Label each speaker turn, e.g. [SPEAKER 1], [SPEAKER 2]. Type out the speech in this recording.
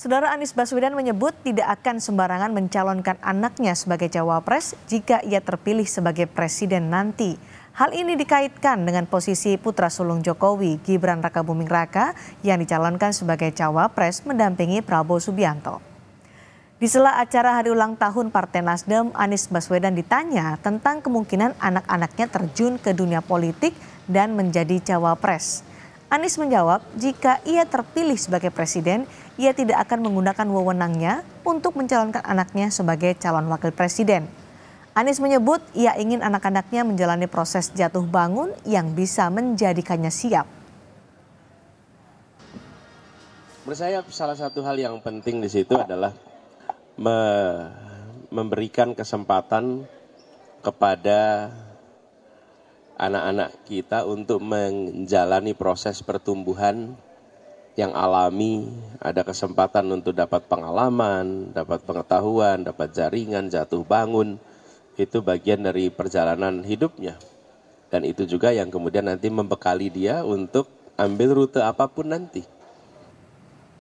[SPEAKER 1] Saudara Anies Baswedan menyebut tidak akan sembarangan mencalonkan anaknya sebagai cawapres jika ia terpilih sebagai presiden nanti. Hal ini dikaitkan dengan posisi putra sulung Jokowi, Gibran Rakabuming Raka, yang dicalonkan sebagai cawapres mendampingi Prabowo Subianto. Di sela acara hari ulang tahun Partai Nasdem, Anies Baswedan ditanya tentang kemungkinan anak-anaknya terjun ke dunia politik dan menjadi cawapres. Anies menjawab, jika ia terpilih sebagai presiden, ia tidak akan menggunakan wewenangnya untuk mencalonkan anaknya sebagai calon wakil presiden. Anies menyebut ia ingin anak-anaknya menjalani proses jatuh bangun yang bisa menjadikannya siap.
[SPEAKER 2] Menurut saya salah satu hal yang penting di situ adalah me memberikan kesempatan kepada anak-anak kita untuk menjalani proses pertumbuhan yang alami, ada kesempatan untuk dapat pengalaman, dapat pengetahuan, dapat jaringan, jatuh bangun. Itu bagian dari perjalanan hidupnya. Dan itu juga yang kemudian nanti membekali dia untuk ambil rute apapun nanti.